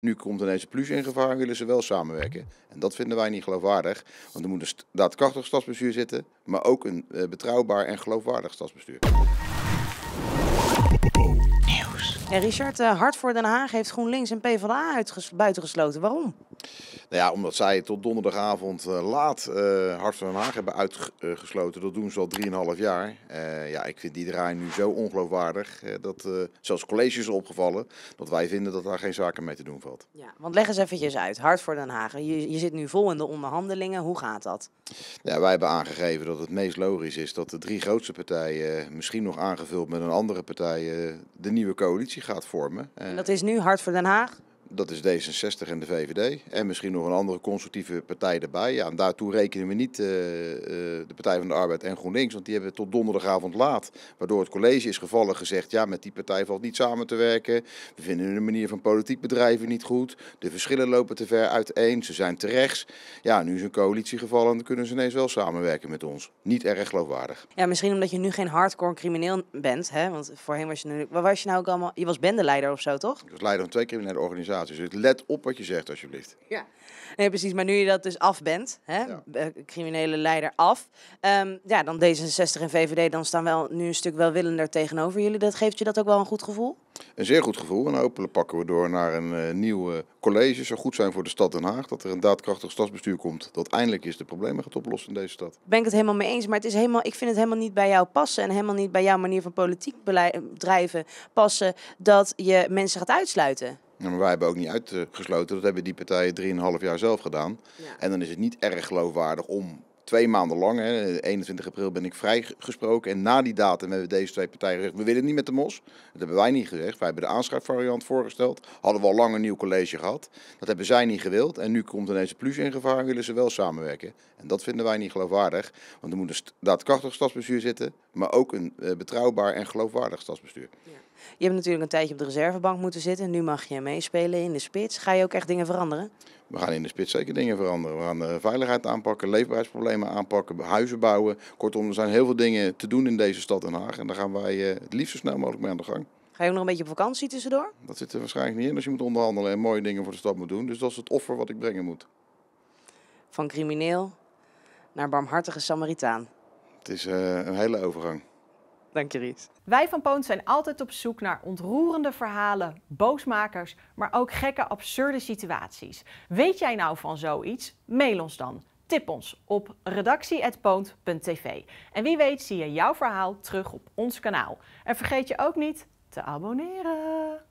Nu komt ineens de plus in gevaar en willen ze wel samenwerken. En dat vinden wij niet geloofwaardig. Want er moet een daadkrachtig stadsbestuur zitten, maar ook een eh, betrouwbaar en geloofwaardig stadsbestuur. Nieuws. Richard, eh, Hart voor Den Haag heeft GroenLinks en PvdA buitengesloten. Waarom? Nou ja, omdat zij tot donderdagavond eh, laat eh, Hart voor Den Haag hebben uitgesloten. Eh, dat doen ze al 3,5 jaar. ja, ik vind die draai nu zo ongeloofwaardig. dat zelfs colleges is opgevallen dat wij vinden dat daar geen zaken mee te doen valt. Ja, want leg eens eventjes uit. Hart voor Den Haag. Je, je zit nu vol in de onderhandelingen. Hoe gaat dat? Ja, wij hebben aangegeven dat het meest logisch is dat de drie grootste partijen, misschien nog aangevuld met een andere partij, de nieuwe coalitie gaat vormen. en dat is nu Hart voor Den Haag? Dat is D66 en de VVD. En misschien nog een andere conservatieve partij erbij. Ja, en daartoe rekenen we niet eh, eh, de Partij van de Arbeid en GroenLinks. Want die hebben tot donderdagavond laat. Waardoor het college is gevallen gezegd. Ja, met die partij valt niet samen te werken. We vinden hun manier van politiek bedrijven niet goed. De verschillen lopen te ver uiteen. Ze zijn te rechts. Ja, nu is een coalitie gevallen. Dan kunnen ze ineens wel samenwerken met ons. Niet erg geloofwaardig. Ja, misschien omdat je nu geen hardcore crimineel bent. Hè? Want voorheen was je nu. Waar was je nou ook allemaal? Je was bendeleider of zo, toch? Ik was leider van twee criminele organisaties dus let op wat je zegt, alsjeblieft. Ja, nee, precies. Maar nu je dat dus af bent, hè, eh, criminele leider af, ehm, ja, dan D66 en VVD, dan staan wel nu een stuk welwillender tegenover jullie. Dat geeft je dat ook wel een goed gevoel? Een zeer goed gevoel. En hopelijk pakken we door naar een uh, eh, nieuw college. Zou goed zijn voor de stad Den Haag. Dat er een daadkrachtig stadsbestuur komt. Dat eindelijk is de problemen gaat oplossen in deze stad. Ben ik het helemaal mee eens. Maar het is helemaal, ik vind het helemaal niet bij jou passen. En helemaal niet bij jouw manier van politiek bedrijven eh, passen. Dat je mensen gaat uitsluiten. Maar wij hebben ook niet uitgesloten. Dat hebben die partijen drieënhalf jaar zelf gedaan. En dan is het niet erg geloofwaardig om twee maanden lang, hè, 21 april ben ik vrijgesproken. En na die datum hebben deze twee partijen gezegd, we willen niet met de mos. Dat hebben wij niet gezegd. Wij hebben de aanschrijfvariant voorgesteld. Hadden we al lang een nieuw college gehad. Dat hebben zij niet gewild. En nu komt ineens plus in gevaar en willen ze wel samenwerken. En dat vinden wij niet geloofwaardig. Want er moet een daadkrachtig stadsbestuur zitten, maar ook een eh, betrouwbaar en geloofwaardig stadsbestuur. Ja. Je hebt natuurlijk een tijdje op de reservebank moeten zitten. Nu mag je meespelen in de spits. Ga je ook echt dingen veranderen? We gaan in de spits zeker dingen veranderen. We gaan de eh, veiligheid aanpakken, leefbaarheidsproblemen aanpakken, huizen bouwen. Kortom, er zijn heel veel dingen te doen in deze stad Den Haag. En daar gaan wij eh, het liefst zo snel mogelijk mee aan de gang. Ga je ook nog een beetje op vakantie tussendoor? Dat zit er waarschijnlijk niet in als je moet onderhandelen en mooie dingen voor de stad moet doen. Dus dat is het offer wat ik brengen moet. Van crimineel naar barmhartige Samaritaan. Het is eh, een hele overgang. Dank je, Wij van Poont zijn altijd op zoek naar ontroerende verhalen, boosmakers, maar ook gekke, absurde situaties. Weet jij nou van zoiets? Mail ons dan. Tip ons op redactie.poont.tv. En wie weet zie je jouw verhaal terug op ons kanaal. En vergeet je ook niet te abonneren.